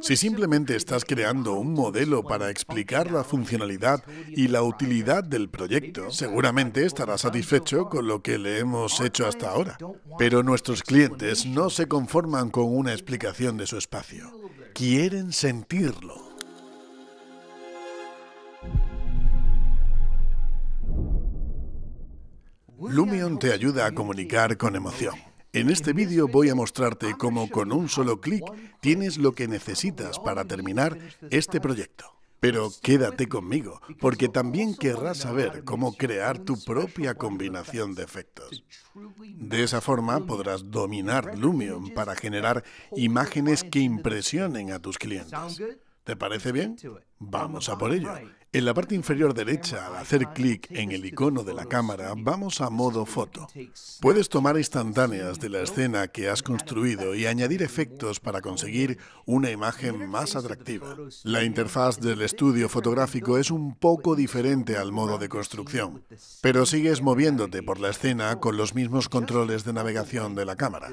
Si simplemente estás creando un modelo para explicar la funcionalidad y la utilidad del proyecto, seguramente estarás satisfecho con lo que le hemos hecho hasta ahora. Pero nuestros clientes no se conforman con una explicación de su espacio. Quieren sentirlo. Lumion te ayuda a comunicar con emoción. En este vídeo voy a mostrarte cómo con un solo clic tienes lo que necesitas para terminar este proyecto. Pero quédate conmigo, porque también querrás saber cómo crear tu propia combinación de efectos. De esa forma podrás dominar Lumion para generar imágenes que impresionen a tus clientes. ¿Te parece bien? Vamos a por ello. En la parte inferior derecha, al hacer clic en el icono de la cámara, vamos a modo foto. Puedes tomar instantáneas de la escena que has construido y añadir efectos para conseguir una imagen más atractiva. La interfaz del estudio fotográfico es un poco diferente al modo de construcción, pero sigues moviéndote por la escena con los mismos controles de navegación de la cámara.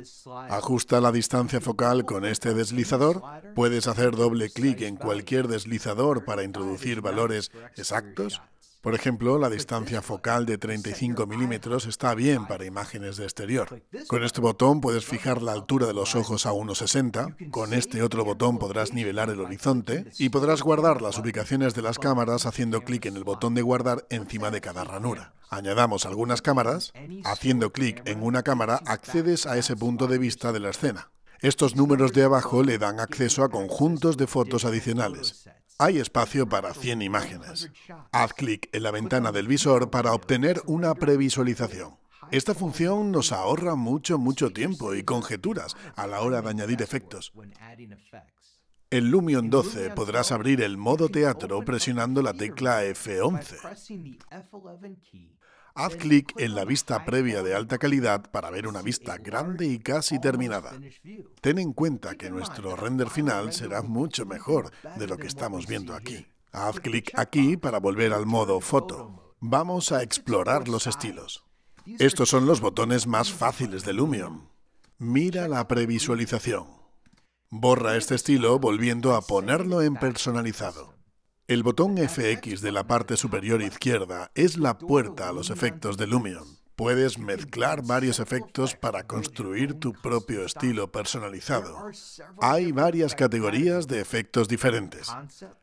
Ajusta la distancia focal con este deslizador, puedes hacer doble clic en cualquier deslizador para introducir valores exactos? Por ejemplo, la distancia focal de 35 milímetros está bien para imágenes de exterior. Con este botón puedes fijar la altura de los ojos a 1,60, con este otro botón podrás nivelar el horizonte y podrás guardar las ubicaciones de las cámaras haciendo clic en el botón de guardar encima de cada ranura. Añadamos algunas cámaras, haciendo clic en una cámara accedes a ese punto de vista de la escena. Estos números de abajo le dan acceso a conjuntos de fotos adicionales. Hay espacio para 100 imágenes. Haz clic en la ventana del visor para obtener una previsualización. Esta función nos ahorra mucho, mucho tiempo y conjeturas a la hora de añadir efectos. En Lumion 12 podrás abrir el modo teatro presionando la tecla F11. Haz clic en la vista previa de alta calidad para ver una vista grande y casi terminada. Ten en cuenta que nuestro render final será mucho mejor de lo que estamos viendo aquí. Haz clic aquí para volver al modo foto. Vamos a explorar los estilos. Estos son los botones más fáciles de Lumion. Mira la previsualización. Borra este estilo volviendo a ponerlo en personalizado. El botón FX de la parte superior izquierda es la puerta a los efectos de Lumion. Puedes mezclar varios efectos para construir tu propio estilo personalizado. Hay varias categorías de efectos diferentes.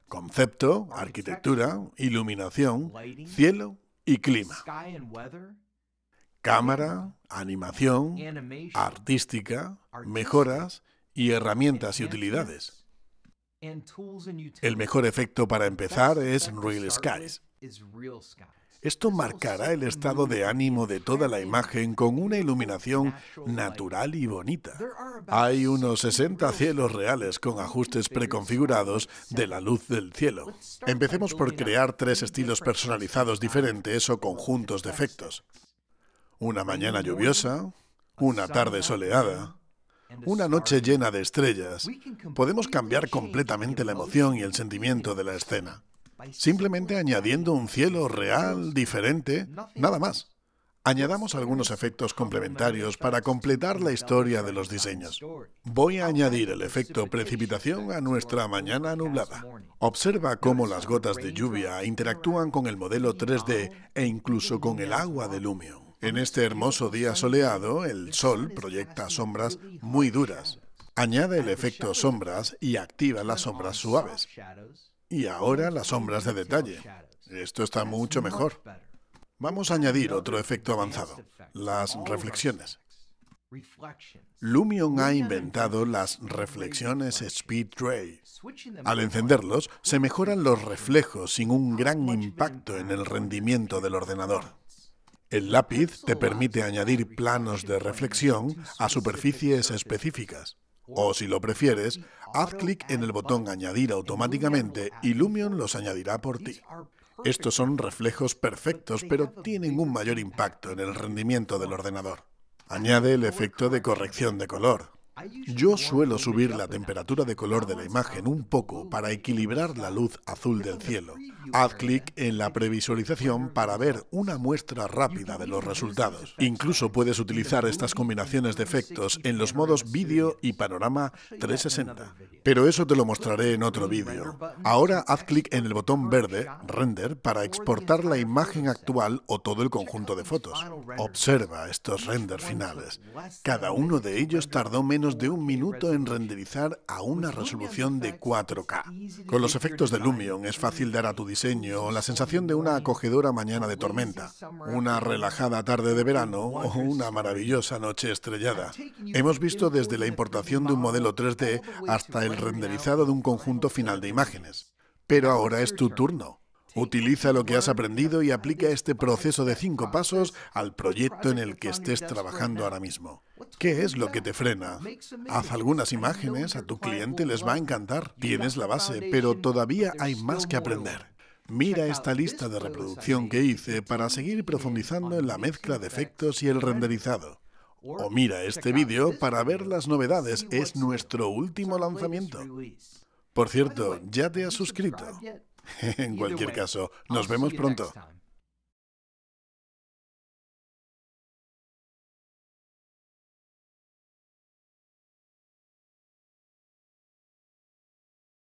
Concepto, arquitectura, iluminación, cielo y clima. Cámara, animación, artística, mejoras y herramientas y utilidades. El mejor efecto para empezar es Real Skies. Esto marcará el estado de ánimo de toda la imagen con una iluminación natural y bonita. Hay unos 60 cielos reales con ajustes preconfigurados de la luz del cielo. Empecemos por crear tres estilos personalizados diferentes o conjuntos de efectos. Una mañana lluviosa, una tarde soleada una noche llena de estrellas, podemos cambiar completamente la emoción y el sentimiento de la escena, simplemente añadiendo un cielo real, diferente, nada más. Añadamos algunos efectos complementarios para completar la historia de los diseños. Voy a añadir el efecto precipitación a nuestra mañana nublada. Observa cómo las gotas de lluvia interactúan con el modelo 3D e incluso con el agua de Lumion. En este hermoso día soleado, el sol proyecta sombras muy duras. Añade el efecto sombras y activa las sombras suaves. Y ahora las sombras de detalle. Esto está mucho mejor. Vamos a añadir otro efecto avanzado, las reflexiones. Lumion ha inventado las reflexiones Speed Ray. Al encenderlos, se mejoran los reflejos sin un gran impacto en el rendimiento del ordenador. El lápiz te permite añadir planos de reflexión a superficies específicas. O si lo prefieres, haz clic en el botón Añadir automáticamente y Lumion los añadirá por ti. Estos son reflejos perfectos, pero tienen un mayor impacto en el rendimiento del ordenador. Añade el efecto de corrección de color, yo suelo subir la temperatura de color de la imagen un poco para equilibrar la luz azul del cielo. Haz clic en la previsualización para ver una muestra rápida de los resultados. Incluso puedes utilizar estas combinaciones de efectos en los modos vídeo y panorama 360. Pero eso te lo mostraré en otro vídeo. Ahora haz clic en el botón verde, Render, para exportar la imagen actual o todo el conjunto de fotos. Observa estos renders finales. Cada uno de ellos tardó menos de un minuto en renderizar a una resolución de 4K. Con los efectos de Lumion es fácil dar a tu diseño la sensación de una acogedora mañana de tormenta, una relajada tarde de verano o una maravillosa noche estrellada. Hemos visto desde la importación de un modelo 3D hasta el renderizado de un conjunto final de imágenes. Pero ahora es tu turno. Utiliza lo que has aprendido y aplica este proceso de cinco pasos al proyecto en el que estés trabajando ahora mismo. ¿Qué es lo que te frena? Haz algunas imágenes, a tu cliente les va a encantar. Tienes la base, pero todavía hay más que aprender. Mira esta lista de reproducción que hice para seguir profundizando en la mezcla de efectos y el renderizado. O mira este vídeo para ver las novedades. Es nuestro último lanzamiento. Por cierto, ¿ya te has suscrito? En cualquier caso, nos vemos pronto.